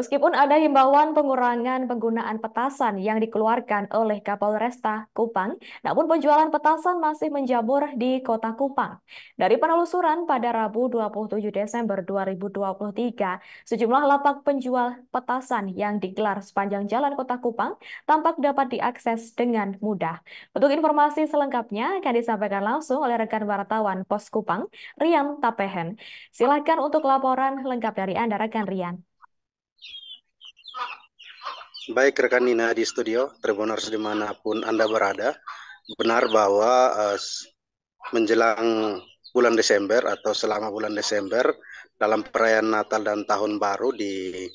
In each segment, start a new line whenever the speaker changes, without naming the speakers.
Meskipun ada himbauan pengurangan penggunaan petasan yang dikeluarkan oleh Kapolresta Kupang, namun penjualan petasan masih menjamur di kota Kupang. Dari penelusuran pada Rabu 27 Desember 2023, sejumlah lapak penjual petasan yang digelar sepanjang jalan kota Kupang tampak dapat diakses dengan mudah. Untuk informasi selengkapnya akan disampaikan langsung oleh rekan wartawan Pos Kupang, Rian Tapehen. Silakan untuk laporan lengkap dari Anda, rekan Rian.
Baik rekan Nina di studio, Tribuners dimanapun Anda berada, benar bahwa uh, menjelang bulan Desember atau selama bulan Desember dalam perayaan Natal dan Tahun Baru di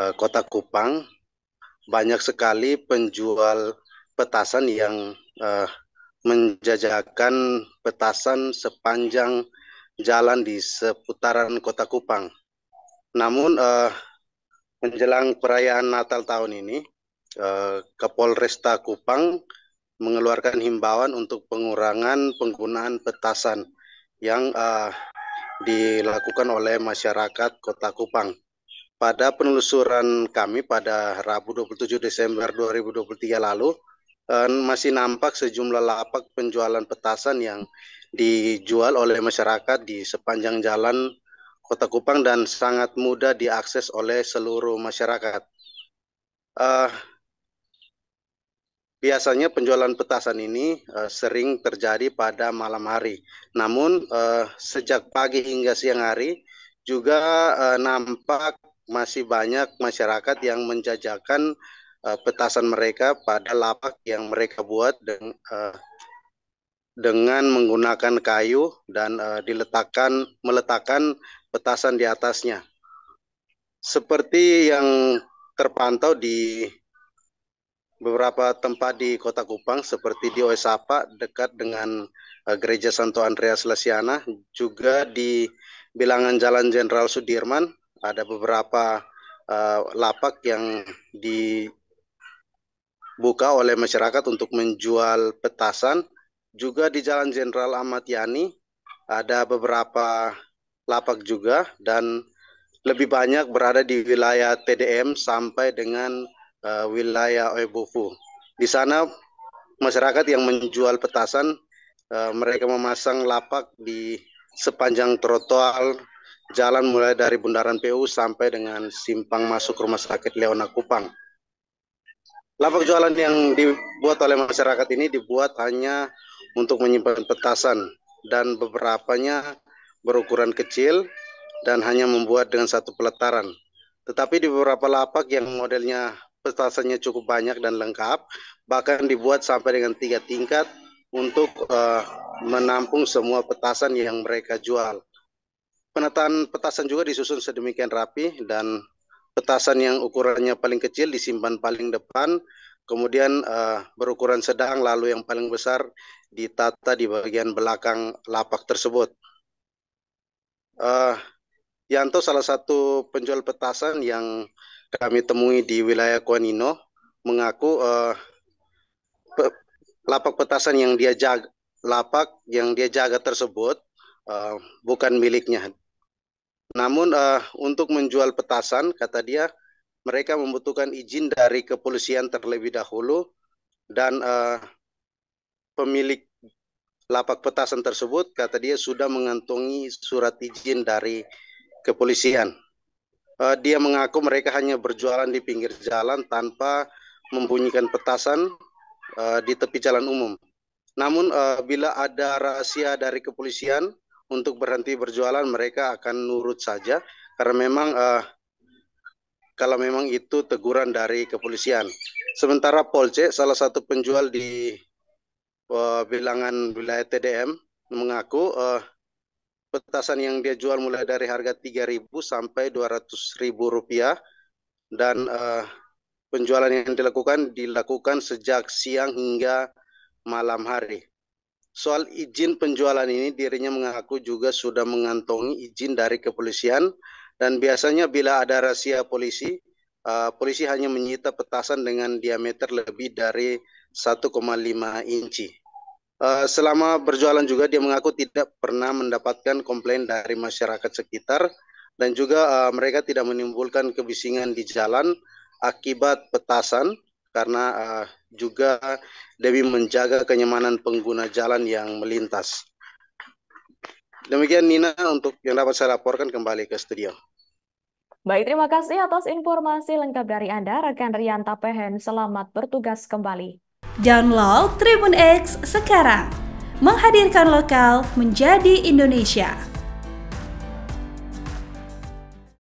uh, kota Kupang, banyak sekali penjual petasan yang uh, menjajakan petasan sepanjang jalan di seputaran kota Kupang. Namun uh, menjelang perayaan Natal tahun ini, eh, Kapolresta Kupang mengeluarkan himbauan untuk pengurangan penggunaan petasan yang eh, dilakukan oleh masyarakat Kota Kupang. Pada penelusuran kami pada Rabu 27 Desember 2023 lalu, eh, masih nampak sejumlah lapak penjualan petasan yang dijual oleh masyarakat di sepanjang jalan Kota Kupang dan sangat mudah diakses oleh seluruh masyarakat. Uh, biasanya penjualan petasan ini uh, sering terjadi pada malam hari. Namun uh, sejak pagi hingga siang hari juga uh, nampak masih banyak masyarakat yang menjajakan uh, petasan mereka pada lapak yang mereka buat dan uh, dengan menggunakan kayu dan uh, diletakkan meletakkan petasan di atasnya. Seperti yang terpantau di beberapa tempat di Kota Kupang seperti di Oesapa dekat dengan uh, Gereja Santo Andreas Lesiana, juga di bilangan Jalan Jenderal Sudirman ada beberapa uh, lapak yang dibuka oleh masyarakat untuk menjual petasan juga di Jalan Jenderal Ahmad Yani ada beberapa lapak juga dan lebih banyak berada di wilayah TDM sampai dengan uh, wilayah Oebufu. Di sana masyarakat yang menjual petasan uh, mereka memasang lapak di sepanjang trotoar jalan mulai dari Bundaran PU sampai dengan simpang masuk Rumah Sakit Leona Kupang. Lapak jualan yang dibuat oleh masyarakat ini dibuat hanya untuk menyimpan petasan dan beberapanya berukuran kecil dan hanya membuat dengan satu peletaran. Tetapi di beberapa lapak yang modelnya petasannya cukup banyak dan lengkap, bahkan dibuat sampai dengan tiga tingkat untuk uh, menampung semua petasan yang mereka jual. Penataan petasan juga disusun sedemikian rapi dan petasan yang ukurannya paling kecil disimpan paling depan Kemudian uh, berukuran sedang lalu yang paling besar ditata di bagian belakang lapak tersebut. Uh, Yanto salah satu penjual petasan yang kami temui di wilayah Kuanino mengaku uh, pe lapak petasan yang dia jaga lapak yang dia jaga tersebut uh, bukan miliknya. Namun uh, untuk menjual petasan kata dia mereka membutuhkan izin dari kepolisian terlebih dahulu dan uh, pemilik lapak petasan tersebut kata dia sudah mengantongi surat izin dari kepolisian. Uh, dia mengaku mereka hanya berjualan di pinggir jalan tanpa membunyikan petasan uh, di tepi jalan umum. Namun uh, bila ada rahasia dari kepolisian untuk berhenti berjualan mereka akan nurut saja karena memang uh, kalau memang itu teguran dari kepolisian. Sementara Polce, salah satu penjual di uh, bilangan wilayah TDM mengaku uh, petasan yang dia jual mulai dari harga 3.000 sampai 200.000 rupiah dan uh, penjualan yang dilakukan dilakukan sejak siang hingga malam hari. Soal izin penjualan ini dirinya mengaku juga sudah mengantongi izin dari kepolisian dan biasanya bila ada rahasia polisi, uh, polisi hanya menyita petasan dengan diameter lebih dari 1,5 inci. Uh, selama berjualan juga dia mengaku tidak pernah mendapatkan komplain dari masyarakat sekitar dan juga uh, mereka tidak menimbulkan kebisingan di jalan akibat petasan karena uh, juga demi menjaga kenyamanan pengguna jalan yang melintas. Demikian Nina untuk yang dapat saya laporkan kembali ke studio.
Baik, terima kasih atas informasi lengkap dari Anda, rekan Rian Tapehen. Selamat bertugas kembali. Download Tribun X sekarang. Menghadirkan lokal menjadi Indonesia.